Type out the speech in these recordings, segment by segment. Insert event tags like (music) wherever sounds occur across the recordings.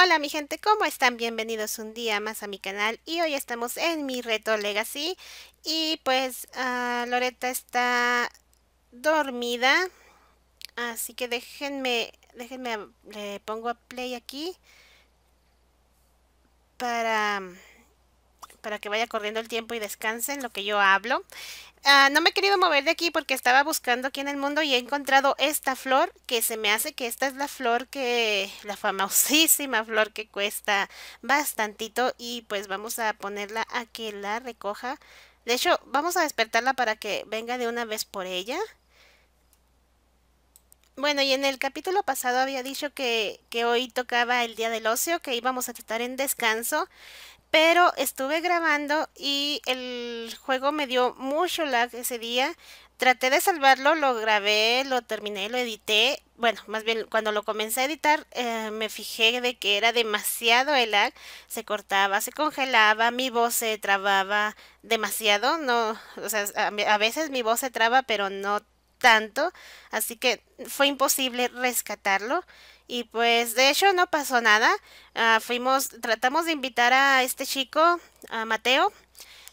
Hola mi gente, ¿cómo están? Bienvenidos un día más a mi canal y hoy estamos en mi reto Legacy y pues ah, Loreta está dormida así que déjenme, déjenme, le pongo a play aquí para, para que vaya corriendo el tiempo y descansen lo que yo hablo Ah, no me he querido mover de aquí porque estaba buscando aquí en el mundo y he encontrado esta flor que se me hace que esta es la flor que, la famosísima flor que cuesta bastantito y pues vamos a ponerla a que la recoja. De hecho, vamos a despertarla para que venga de una vez por ella. Bueno, y en el capítulo pasado había dicho que, hoy tocaba el día del ocio, que íbamos a tratar en descanso pero estuve grabando y el juego me dio mucho lag ese día. Traté de salvarlo, lo grabé, lo terminé, lo edité. Bueno, más bien cuando lo comencé a editar eh, me fijé de que era demasiado el lag. Se cortaba, se congelaba, mi voz se trababa demasiado. No, o sea, a veces mi voz se traba, pero no tanto. Así que fue imposible rescatarlo. Y pues de hecho no pasó nada. Ah, fuimos, tratamos de invitar a este chico, a Mateo,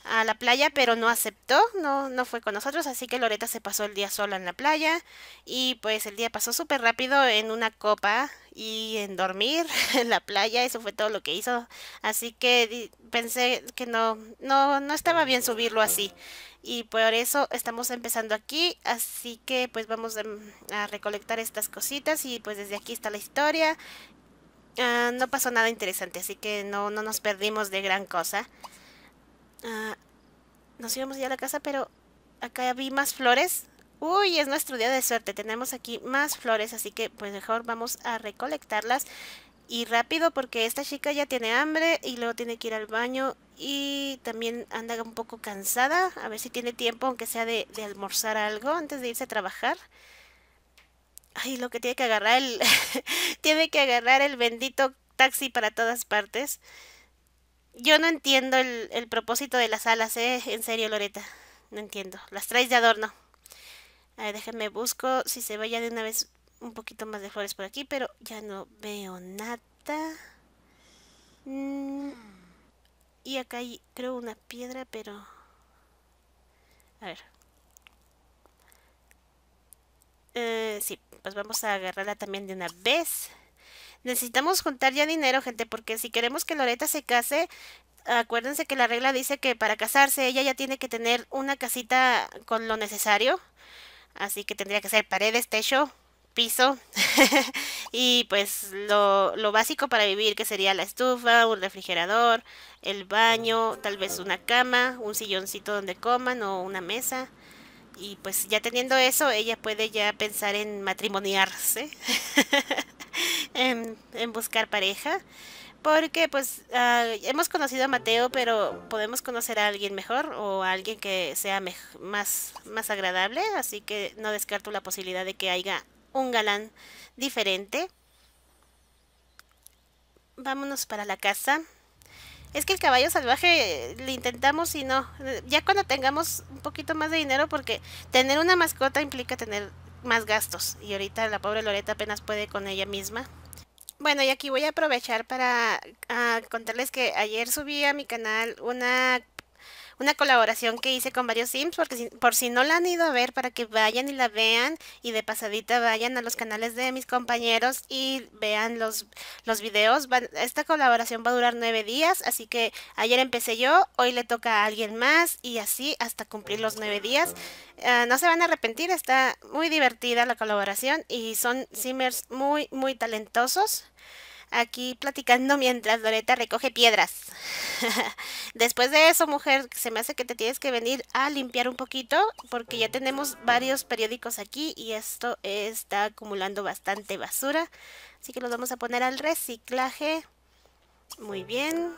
a la playa, pero no aceptó, no, no fue con nosotros, así que Loreta se pasó el día sola en la playa y pues el día pasó súper rápido en una copa y en dormir (laughs) en la playa, eso fue todo lo que hizo, así que pensé que no, no, no estaba bien subirlo así y por eso estamos empezando aquí así que pues vamos mm, a, recolectar estas cositas y pues desde aquí está la historia ah, no pasó nada interesante así que no, nos perdimos de gran cosa ah, nos íbamos ya a la casa pero acá vi más flores Uy, es nuestro día de suerte, tenemos aquí más flores, así que pues mejor vamos a recolectarlas y rápido porque esta chica ya tiene hambre y luego tiene que ir al baño y también anda un poco cansada, a ver si tiene tiempo, aunque sea de, almorzar algo antes de irse a trabajar. Ay, lo que tiene que agarrar el... (laughs) tiene que agarrar el bendito taxi para todas partes. Yo no entiendo el, propósito de las alas, ¿eh? En serio, Loreta. No entiendo. Las traes de adorno. A ver, déjenme busco si se vaya de una vez un poquito más de flores por aquí, pero ya no veo nada. Mm. Y acá hay, creo, una piedra, pero... A ver. Eh, sí, pues vamos a agarrarla también de una vez. Necesitamos juntar ya dinero, gente, porque si queremos que Loreta se case, acuérdense que la regla dice que para casarse ella ya tiene que tener una casita con lo necesario. Así que tendría que ser paredes, techo, piso (laughs) y pues lo, básico para vivir que sería la estufa, un refrigerador, el baño, tal vez una cama, un silloncito donde coman o una mesa. Y pues ya teniendo eso, ella puede ya pensar en matrimoniarse, (laughs) en, buscar pareja. Porque pues ah, hemos conocido a Mateo, pero podemos conocer a alguien mejor o a alguien que sea más, más agradable. Así que no descarto la posibilidad de que haya un galán diferente. Vámonos para la casa. Es que el caballo salvaje le intentamos y no. Ya cuando tengamos un poquito más de dinero, porque tener una mascota implica tener más gastos. Y ahorita la pobre Loreta apenas puede con ella misma. Bueno, y aquí voy a aprovechar para ah, contarles que ayer subí a mi canal una una colaboración que hice con varios Sims, porque por si no la han ido a ver, para que vayan y la vean y de pasadita vayan a los canales de mis compañeros y vean los, los videos. esta colaboración va a durar nueve días, así que ayer empecé yo, hoy le toca a alguien más y así hasta cumplir los nueve días. Ah, no se van a arrepentir, está muy divertida la colaboración y son simmers muy, muy talentosos aquí platicando mientras Loreta recoge piedras. (laughs) Después de eso, mujer, se me hace que te tienes que venir a limpiar un poquito porque ya tenemos varios periódicos aquí y esto está acumulando bastante basura. Así que los vamos a poner al reciclaje. Muy bien.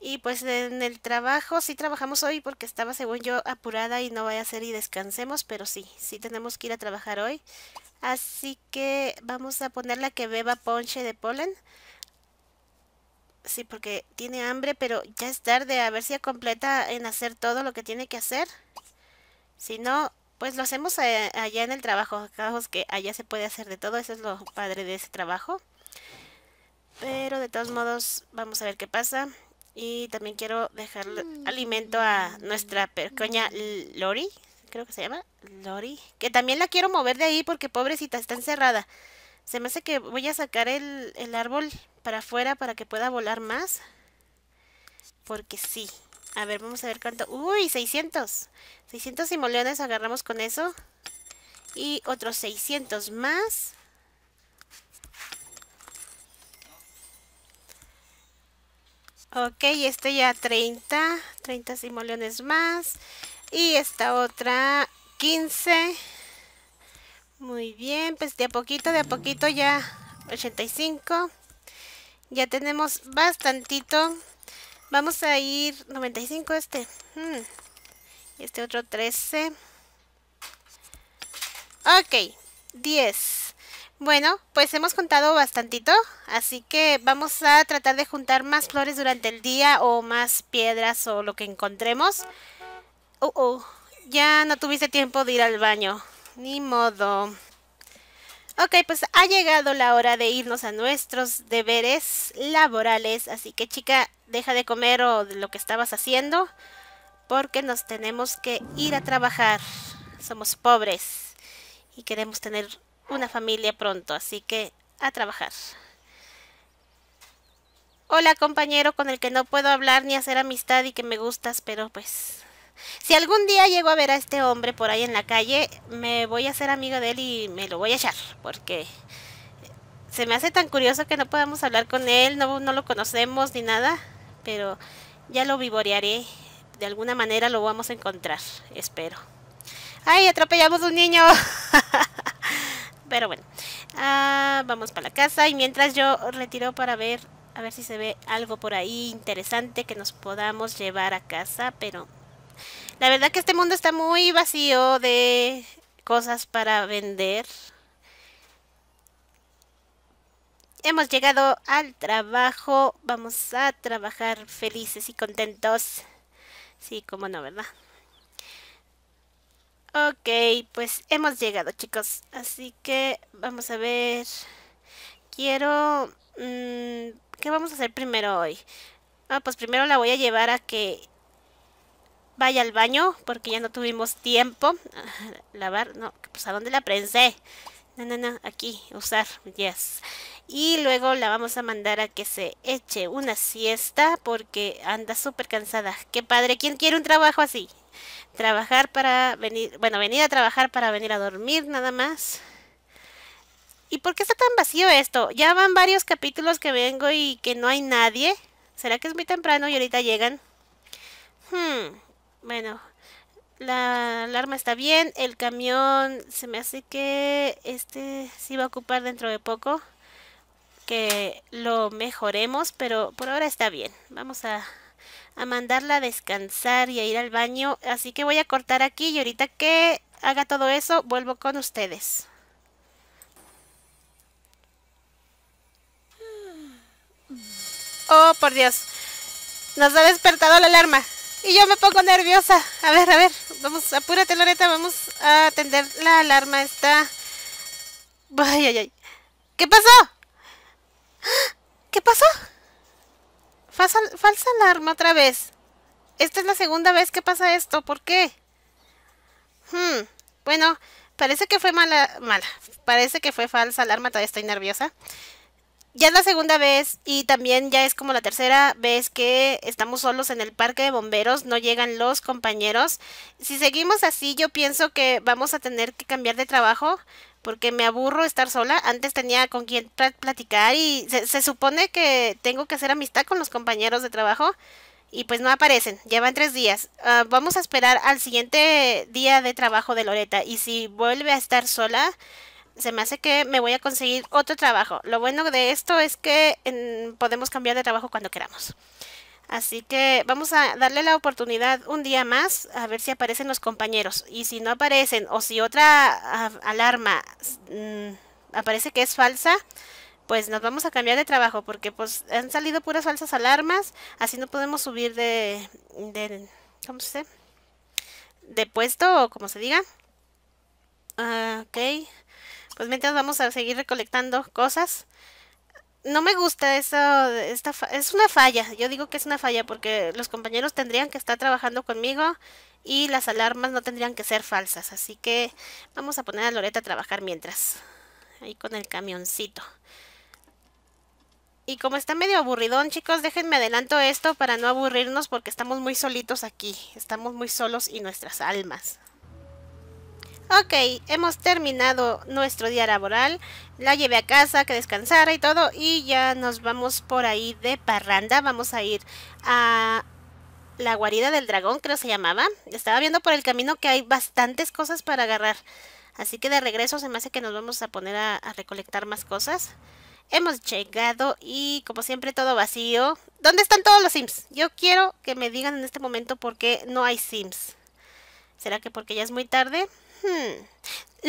Y pues en el trabajo sí trabajamos hoy porque estaba según yo apurada y no vaya a ser y descansemos, pero sí, sí tenemos que ir a trabajar hoy. Así que vamos a poner la que beba ponche de polen. Sí, porque tiene hambre, pero ya es tarde, a ver si completa en hacer todo lo que tiene que hacer. Si no, pues lo hacemos eh, allá en el trabajo, que allá se puede hacer de todo, eso es lo padre de ese trabajo. Pero de todos modos, vamos a ver qué pasa. Y también quiero dejar mm. alimento a nuestra percoña Lori, creo que se llama Lori, que también la quiero mover de ahí porque pobrecita está encerrada. Se me hace que voy a sacar el, el árbol para afuera para que pueda volar más. Porque sí. A ver, vamos a ver cuánto. ¡Uy! 600. 600 simoleones agarramos con eso. Y otros 600 más. Ok, este ya 30, 30 simoleones más. Y esta otra 15. Muy bien, pues de a poquito, de a poquito ya 85. Ya tenemos bastantito. Vamos a ir 95 este. Hmm. Este otro 13. Ok, 10. Bueno, pues hemos contado bastantito, así que vamos a tratar de juntar más flores durante el día o más piedras o lo que encontremos. Oh, oh, ya no tuviste tiempo de ir al baño. Ni modo. Ok, pues ha llegado la hora de irnos a nuestros deberes laborales, así que chica, deja de comer o de lo que estabas haciendo, porque nos tenemos que ir a trabajar. Somos pobres y queremos tener una familia pronto, así que a trabajar. Hola compañero con el que no puedo hablar ni hacer amistad y que me gustas, pero pues... Si algún día llego a ver a este hombre por ahí en la calle, me voy a hacer amigo de él y me lo voy a echar, porque se me hace tan curioso que no podamos hablar con él, no, lo conocemos ni nada, pero ya lo vivorearé, de alguna manera lo vamos a encontrar, espero. ¡Ay, atropellamos un niño! (laughs) Pero bueno, ah, vamos para la casa y mientras yo retiro para ver, a ver si se ve algo por ahí interesante que nos podamos llevar a casa, pero la verdad que este mundo está muy vacío de cosas para vender. Hemos llegado al trabajo, vamos a trabajar felices y contentos. Sí, cómo no, ¿verdad? Ok, pues hemos llegado chicos. Así que vamos a ver. Quiero... Mmm, ¿Qué vamos a hacer primero hoy? Ah, pues primero la voy a llevar a que vaya al baño, porque ya no tuvimos tiempo. Ah, lavar, no, pues ¿a dónde la prensé? No, no, no, aquí, usar, yes. Y luego la vamos a mandar a que se eche una siesta, porque anda súper cansada. Qué padre, ¿quién quiere un trabajo así? trabajar para venir, bueno, venir a trabajar para venir a dormir nada más. ¿Y por qué está tan vacío esto? Ya van varios capítulos que vengo y que no hay nadie. ¿Será que es muy temprano y ahorita llegan? Hmm, bueno, la alarma está bien, el camión se me hace que este sí va a ocupar dentro de poco que lo mejoremos, pero por ahora está bien. Vamos a a mandarla a descansar y a ir al baño. Así que voy a cortar aquí y ahorita que haga todo eso vuelvo con ustedes. Oh, por Dios. Nos ha despertado la alarma. Y yo me pongo nerviosa. A ver, a ver. Vamos, apúrate Loreta. Vamos a atender la alarma. Está... Ay, ay, ay. ¿Qué pasó? ¿Qué pasó? Falsa, alarma otra vez. Esta es la segunda vez que pasa esto. ¿Por qué? Hmm, bueno, parece que fue mala, mala. Parece que fue falsa alarma. Todavía estoy nerviosa. Ya es la segunda vez y también ya es como la tercera vez que estamos solos en el parque de bomberos, no llegan los compañeros. Si seguimos así, yo pienso que vamos a tener que cambiar de trabajo porque me aburro estar sola. Antes tenía con quien platicar y se, supone que tengo que hacer amistad con los compañeros de trabajo y pues no aparecen, llevan tres días. Ah, vamos a esperar al siguiente día de trabajo de Loreta y si vuelve a estar sola, se me hace que me voy a conseguir otro trabajo. Lo bueno de esto es que podemos cambiar de trabajo cuando queramos. Así que vamos a darle la oportunidad un día más a ver si aparecen los compañeros. Y si no aparecen o si otra alarma mm, aparece que es falsa, pues nos vamos a cambiar de trabajo porque pues han salido puras falsas alarmas. Así no podemos subir de... de ¿Cómo se De puesto o como se diga. Ah, ok. Pues mientras vamos a seguir recolectando cosas no me gusta eso, es una falla, yo digo que es una falla porque los compañeros tendrían que estar trabajando conmigo y las alarmas no tendrían que ser falsas, así que vamos a poner a Loreta a trabajar mientras, ahí con el camioncito. Y como está medio aburridón, chicos, déjenme adelanto esto para no aburrirnos porque estamos muy solitos aquí, estamos muy solos y nuestras almas. Ok, hemos terminado nuestro día laboral. La llevé a casa, que descansara y todo. Y ya nos vamos por ahí de parranda. Vamos a ir a la guarida del dragón, creo se llamaba. Estaba viendo por el camino que hay bastantes cosas para agarrar. Así que de regreso se me hace que nos vamos a poner a, a recolectar más cosas. Hemos llegado y como siempre todo vacío. ¿Dónde están todos los sims? Yo quiero que me digan en este momento por qué no hay sims. ¿Será que porque ya es muy tarde? Hmm.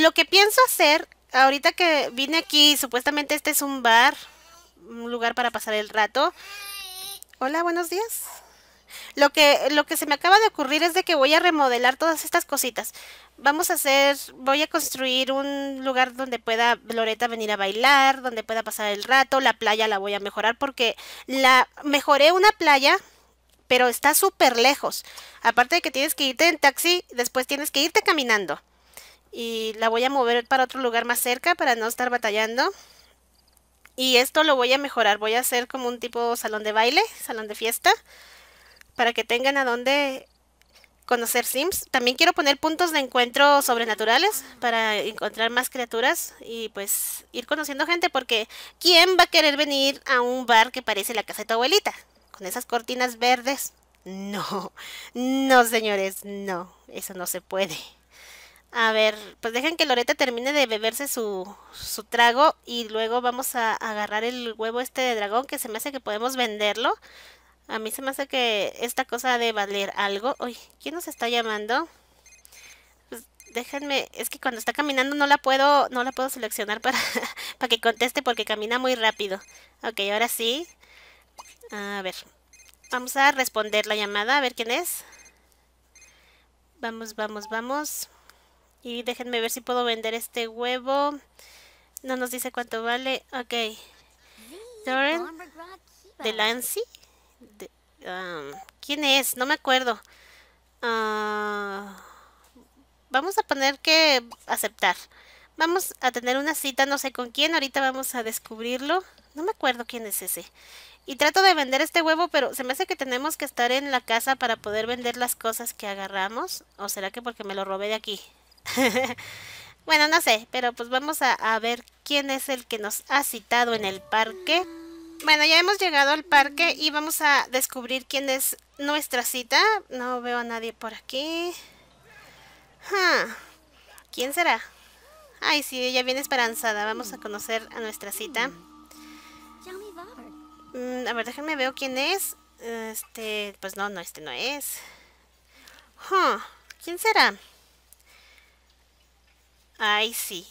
Lo que pienso hacer, ahorita que vine aquí, supuestamente este es un bar, un lugar para pasar el rato. Hola, buenos días. Lo que, lo que se me acaba de ocurrir es de que voy a remodelar todas estas cositas. Vamos a hacer, voy a construir un lugar donde pueda Loreta venir a bailar, donde pueda pasar el rato, la playa la voy a mejorar porque la mejoré una playa, pero está súper lejos. Aparte de que tienes que irte en taxi, después tienes que irte caminando y la voy a mover para otro lugar más cerca para no estar batallando. Y esto lo voy a mejorar, voy a hacer como un tipo salón de baile, salón de fiesta, para que tengan a dónde conocer Sims. También quiero poner puntos de encuentro sobrenaturales para encontrar más criaturas y pues ir conociendo gente porque ¿quién va a querer venir a un bar que parece la casa de tu abuelita? Con esas cortinas verdes. No, (laughs) no señores, no, eso no se puede. A ver, pues dejen que Loreta termine de beberse su, trago y luego vamos a, agarrar el huevo este de dragón que se me hace que podemos venderlo. A mí se me hace que esta cosa de valer algo. Uy, ¿quién nos está llamando? Pues déjenme, es que cuando está caminando no la puedo, no la puedo seleccionar para, (laughs) para que conteste porque camina muy rápido. Ok, ahora sí. A ver, vamos a responder la llamada, a ver quién es. Vamos, vamos, vamos. Y déjenme ver si puedo vender este huevo. No nos dice cuánto vale. Ok. Doran De, Lancy. Um, ¿Quién es? No me acuerdo. Ah, vamos a poner que aceptar. Vamos a tener una cita, no sé con quién. Ahorita vamos a descubrirlo. No me acuerdo quién es ese. Y trato de vender este huevo, pero se me hace que tenemos que estar en la casa para poder vender las cosas que agarramos. ¿O será que porque me lo robé de aquí? (laughs) bueno, no sé, pero pues vamos a, ver quién es el que nos ha citado en el parque. Bueno, ya hemos llegado al parque y vamos a descubrir quién es nuestra cita. No veo a nadie por aquí. ¿Quién será? Ay, sí, ella viene esperanzada. Vamos a conocer a nuestra cita. Mm, a ver, déjenme ver quién es. Este, pues no, no, este no es. ¿Quién será? Ay, sí.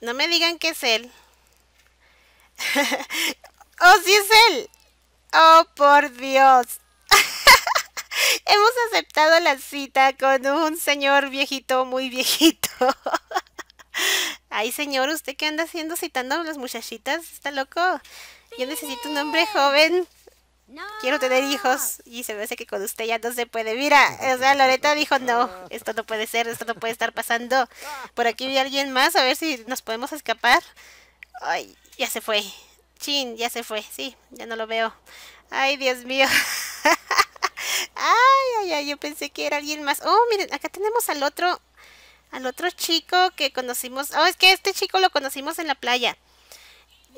No me digan que es él. (laughs) ¡Oh, sí es él! ¡Oh, por Dios! (laughs) Hemos aceptado la cita con un señor viejito, muy viejito. (laughs) Ay, señor, ¿usted qué anda haciendo citando a las muchachitas? ¿Está loco? Yo necesito un hombre joven quiero tener hijos y se me hace que con usted ya no se puede. Mira, o sea, Loreta dijo, no, ah. esto no puede ser, esto no puede estar pasando. Por aquí vi a alguien más, a ver si nos podemos escapar. Ay, ya se fue. Chin, ya se fue, sí, ya no lo veo. Ay, Dios mío. (laughs) ay, ay, ay, yo pensé que era alguien más. Oh, miren, acá tenemos al otro, al otro chico que conocimos. Oh, es que este chico lo conocimos en la playa.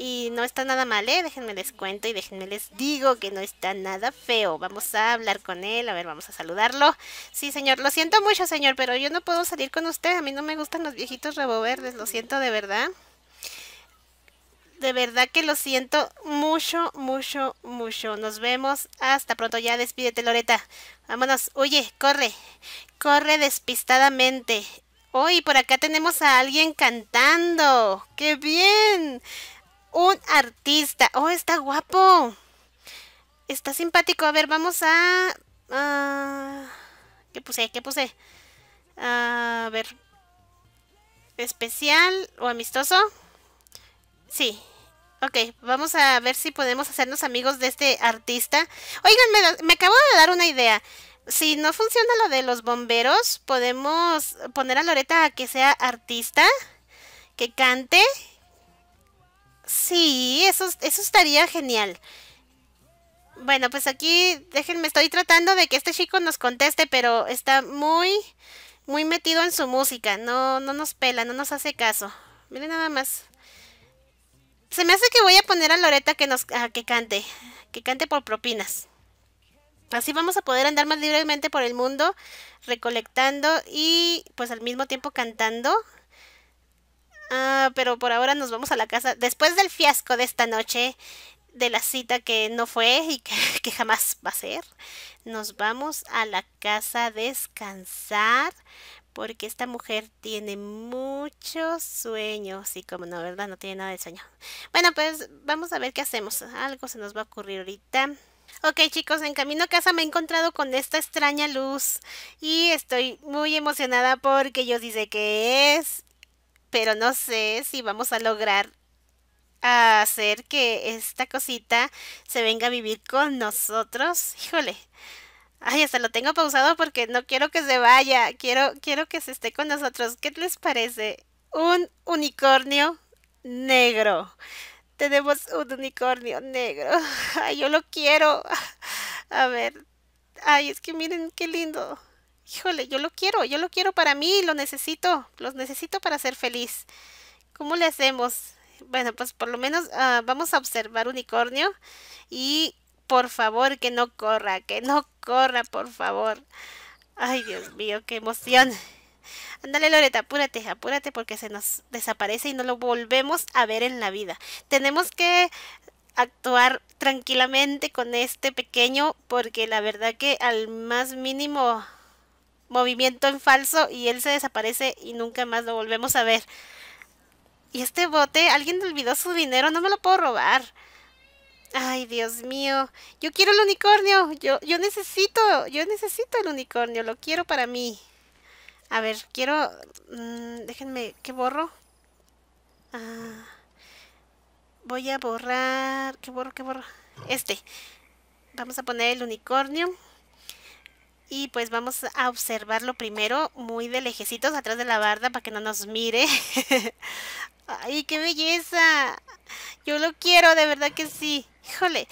Y no está nada mal, ¿eh? Déjenme les cuento y déjenme les digo que no está nada feo. Vamos a hablar con él, a ver, vamos a saludarlo. Sí, señor, lo siento mucho, señor, pero yo no puedo salir con usted. A mí no me gustan los viejitos reboverdes, lo siento de verdad. De verdad que lo siento mucho, mucho, mucho. Nos vemos. Hasta pronto. Ya despídete, Loreta. Vámonos. Oye, corre. Corre despistadamente. Uy, por acá tenemos a alguien cantando. ¡Qué bien! un artista. Oh, está guapo. Está simpático. A ver, vamos a... ¿Qué puse? ¿Qué puse? a ver. ¿Especial o amistoso? Sí. Ok, vamos a ver si podemos hacernos amigos de este artista. Oigan, me, me acabo de dar una idea si no funciona lo de los bomberos, podemos poner a Loreta a que sea artista, que cante Sí, eso, eso estaría genial. Bueno, pues aquí déjenme, estoy tratando de que este chico nos conteste, pero está muy, muy metido en su música. No, no nos pela, no nos hace caso. Miren nada más. Se me hace que voy a poner a Loreta que nos que cante, que cante por propinas. Así vamos a poder andar más libremente por el mundo, recolectando y pues al mismo tiempo cantando, pero por ahora nos vamos a la casa. Después del fiasco de esta noche, de la cita que no fue y que, (laughs) jamás va a ser, nos vamos a la casa a descansar porque esta mujer tiene muchos sueños y como no, ¿verdad? No tiene nada de sueño. Bueno, pues vamos a ver qué hacemos. Algo se nos va a ocurrir ahorita. Ok chicos, en camino a casa me he encontrado con esta extraña luz y estoy muy emocionada porque yo dice que es pero no sé si vamos a lograr hacer que esta cosita se venga a vivir con nosotros. Híjole. Ay, hasta lo tengo pausado porque no quiero que se vaya. Quiero, quiero que se esté con nosotros. ¿Qué les parece? Un unicornio negro. Tenemos un unicornio negro. (laughs) Ay, yo lo quiero. (laughs) A ver. Ay, es que miren qué lindo híjole, yo lo quiero, yo lo quiero para mí, lo necesito, los necesito para ser feliz. ¿Cómo le hacemos? Bueno, pues por lo menos ah, vamos a observar unicornio y por favor que no corra, que no corra, por favor. Ay, Dios mío, qué emoción. Ándale, Loreta, apúrate, apúrate porque se nos desaparece y no lo volvemos a ver en la vida. Tenemos que actuar tranquilamente con este pequeño porque la verdad que al más mínimo movimiento en falso y él se desaparece y nunca más lo volvemos a ver. Y este bote, alguien olvidó su dinero, no me lo puedo robar. Ay, Dios mío, yo quiero el unicornio, yo, yo necesito, yo necesito el unicornio, lo quiero para mí. A ver, quiero, mm, déjenme, ¿qué borro? Ah, voy a borrar, ¿qué borro, qué borro? Este, vamos a poner el unicornio. Y pues vamos a observarlo primero muy de lejecitos atrás de la barda para que no nos mire. (laughs) ¡Ay, qué belleza! Yo lo quiero, de verdad que sí. Híjole.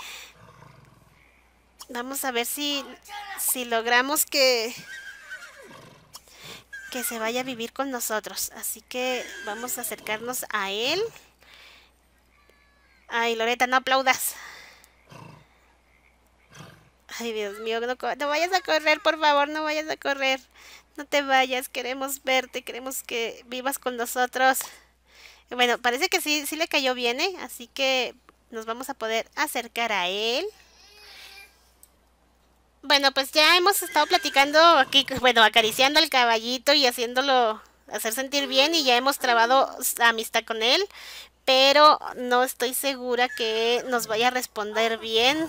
Vamos a ver si, si logramos que, que se vaya a vivir con nosotros. Así que vamos a acercarnos a él. Ay, Loreta, no aplaudas. Ay, Dios mío, no, vayas a correr, por favor, no vayas a correr. No te vayas, queremos verte, queremos que vivas con nosotros. bueno, parece que sí, sí le cayó bien, ¿eh? Así que nos vamos a poder acercar a él. Bueno, pues ya hemos estado platicando aquí, bueno, acariciando al caballito y haciéndolo hacer sentir bien y ya hemos trabado amistad con él, pero no estoy segura que nos vaya a responder bien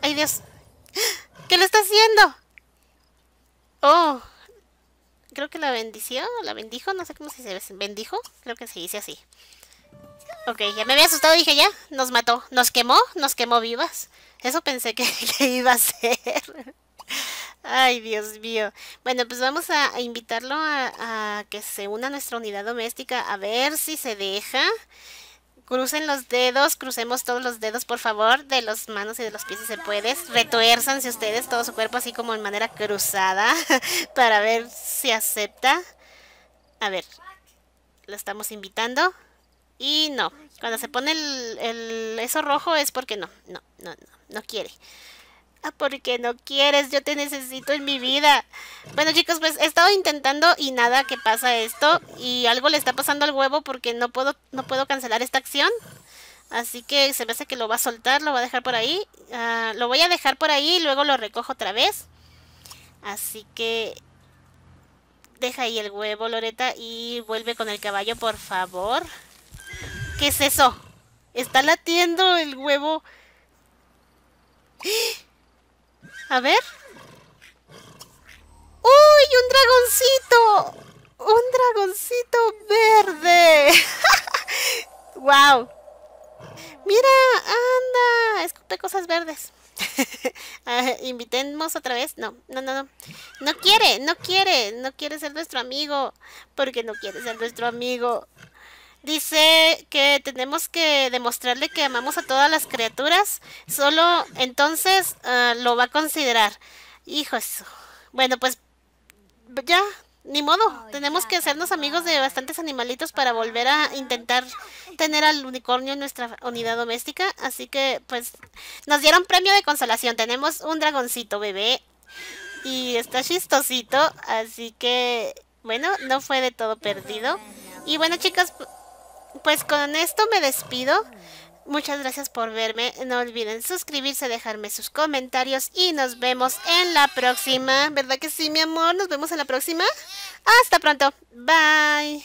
¡Ay, Dios! ¿Qué le está haciendo? Oh, creo que la bendició, la bendijo, no sé cómo se dice, bendijo, creo que se dice así. Ok, ya me había asustado, dije ya, nos mató, nos quemó, nos quemó vivas. Eso pensé que, (laughs) iba a ser. Ay, Dios mío. Bueno, pues vamos a, invitarlo a, a que se una a nuestra unidad doméstica a ver si se deja. Crucen los dedos, crucemos todos los dedos, por favor, de las manos y de los pies si se puede. Retuérzanse ustedes todo su cuerpo así como en manera cruzada (laughs) para ver si acepta. A ver, lo estamos invitando. Y no, cuando se pone el, eso rojo es porque no, no, no, no, no quiere. Ah, porque no quieres, yo te necesito en mi vida. Bueno chicos, pues he estado intentando y nada que pasa esto. Y algo le está pasando al huevo porque no puedo, no puedo cancelar esta acción. Así que se me hace que lo va a soltar, lo va a dejar por ahí. Ah, lo voy a dejar por ahí y luego lo recojo otra vez. Así que deja ahí el huevo, Loreta, y vuelve con el caballo, por favor. ¿Qué es eso? Está latiendo el huevo. ¡Ah! A ver. ¡Uy, un dragoncito! ¡Un dragoncito verde! ¡Wow! (laughs) Mira, anda, escupe cosas verdes. (laughs) Ah, invitemos otra vez. No, no, no, no. No quiere, no quiere, no quiere ser nuestro amigo. Porque no quiere ser nuestro amigo dice que tenemos que demostrarle que amamos a todas las criaturas, solo entonces eh, lo va a considerar. Hijos. Bueno, pues ya, ni modo. Tenemos que hacernos amigos de bastantes animalitos para volver a intentar tener al unicornio en nuestra unidad doméstica. Así que, pues, nos dieron premio de consolación. Tenemos un dragoncito bebé y está chistosito. Así que, bueno, no fue de todo perdido. Y bueno, chicas, pues con esto me despido. Muchas gracias por verme. No olviden suscribirse, dejarme sus comentarios y nos vemos en la próxima. ¿Verdad que sí, mi amor? Nos vemos en la próxima. Hasta pronto. Bye.